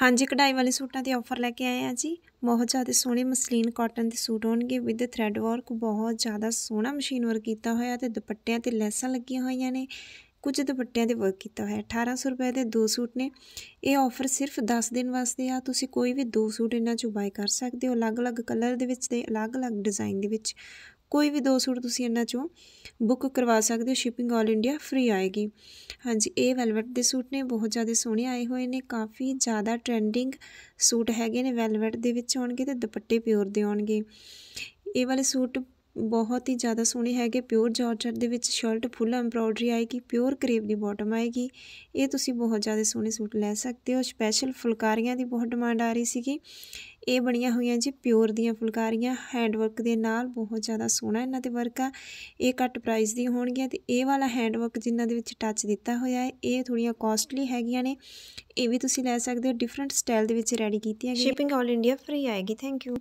ਹਾਂਜੀ ਕਢਾਈ ਵਾਲੇ ਸੂਟਾਂ ਤੇ ਆਫਰ ਲੈ ਕੇ ਆਏ ਆ ਜੀ ਬਹੁਤ ਜ਼ਿਆਦਾ ਸੋਹਣੇ ਮਸਲੀਨ ਕਾਟਨ ਦੇ ਸੂਟ ਹੋਣਗੇ ਵਿਦ ਥ੍ਰੈਡ ਵਰਕ ਬਹੁਤ ਜ਼ਿਆਦਾ ਸੋਹਣਾ ਮਸ਼ੀਨ ਵਰਕ ਕੀਤਾ ਹੋਇਆ ਤੇ ਦੁਪੱਟਿਆਂ ਤੇ ਲੈਸਾਂ ਲੱਗੀਆਂ ਹੋਈਆਂ ਨੇ ਕੁਝ ਦੁਪੱਟਿਆਂ ਦੇ ਵਰਕ ਕੀਤਾ ਹੋਇਆ 1800 ਰੁਪਏ ਦੇ ਦੋ ਸੂਟ ਨੇ ਇਹ ਆਫਰ ਸਿਰਫ 10 ਦਿਨ ਵਾਸਤੇ ਆ ਤੁਸੀਂ ਕੋਈ ਵੀ ਦੋ ਸੂਟ ਇਹਨਾਂ ਚੋਂ ਬਾਈ ਕਰ ਸਕਦੇ ਹੋ ਅਲੱਗ-ਅਲੱਗ ਕਲਰ ਦੇ ਵਿੱਚ ਤੇ ਅਲੱਗ-ਅਲੱਗ ਡਿਜ਼ਾਈਨ ਦੇ ਵਿੱਚ ਕੋਈ ਵੀ ਦੋ ਸੂਟ ਤੁਸੀਂ ਇਹਨਾਂ ਚੋਂ ਬੁੱਕ ਕਰਵਾ ਸਕਦੇ ਹੋ ਸ਼ਿਪਿੰਗ ਆਲ ਇੰਡੀਆ ਫ੍ਰੀ ਆਏਗੀ ਹਾਂਜੀ ਇਹ ਵੈਲਵਟ ਦੇ ਸੂਟ ਨੇ ਬਹੁਤ ਜ਼ਿਆਦਾ ਸੋਹਣੇ ਆਏ ਹੋਏ ਨੇ ਕਾਫੀ ਜ਼ਿਆਦਾ ਟ੍ਰੈਂਡਿੰਗ ਸੂਟ ਹੈਗੇ ਨੇ ਵੈਲਵਟ ਦੇ ਵਿੱਚ ਆਉਣਗੇ ਤੇ ਦੁਪੱਟੇ ਪਿਓਰ ਦੇ ਆਉਣਗੇ ਇਹ ਵਾਲੇ ਸੂਟ ਬਹੁਤ ਹੀ ਜ਼ਿਆਦਾ ਸੋਹਣੇ ਹੈਗੇ ਪਿਓਰ ਜਾਰਜਟ ਦੇ ਵਿੱਚ ਸ਼ਰਟ ਫੁੱਲ ਐਮਬ੍ਰੋਇਡਰੀ ਆਏਗੀ ਪਿਓਰ ਕਰੇਪ ਦੀ ਬਾਟਮ ਆਏਗੀ ਇਹ ਤੁਸੀਂ ਬਹੁਤ ਜ਼ਿਆਦਾ ਸੋਹਣੇ ਸੂਟ ਲੈ ਸਕਦੇ ਹੋ ਸਪੈਸ਼ਲ ਫੁਲਕਾਰੀਆਂ ਦੀ ਬਹੁਤ ਡਿਮਾਂਡ ਆ ਰਹੀ ਸੀਗੀ ਇਹ ਬਣੀਆਂ ਹੋਈਆਂ ਜੀ ਪਿਓਰ ਦੀਆਂ ਫੁਲਕਾਰੀਆਂ ਹੈਂਡਵਰਕ ਦੇ ਨਾਲ ਬਹੁਤ ਜ਼ਿਆਦਾ ਸੋਹਣਾ ਇਹਨਾਂ ਤੇ ਵਰਕ ਆ ਇਹ ਘੱਟ ਪ੍ਰਾਈਸ ਦੀ ਹੋਣਗੀਆਂ ਤੇ ਇਹ ਵਾਲਾ ਹੈਂਡਵਰਕ ਜਿਨ੍ਹਾਂ ਦੇ ਵਿੱਚ ਟੱਚ ਦਿੱਤਾ ਹੋਇਆ ਹੈ ਇਹ ਥੋੜੀਆਂ ਕਾਸਟਲੀ ਹੈਗੀਆਂ ਨੇ ਇਹ ਵੀ ਤੁਸੀਂ ਲੈ ਸਕਦੇ ਹੋ ਡਿਫਰੈਂਟ ਸਟਾਈਲ ਦੇ ਵਿੱਚ ਰੈਡੀ ਕੀਤੀਆਂ ਗਈਆਂ ਸ਼ਿਪਿੰਗ ਆਲ ਇੰਡੀਆ ਫ੍ਰੀ ਆਏਗੀ ਥੈਂਕ ਯੂ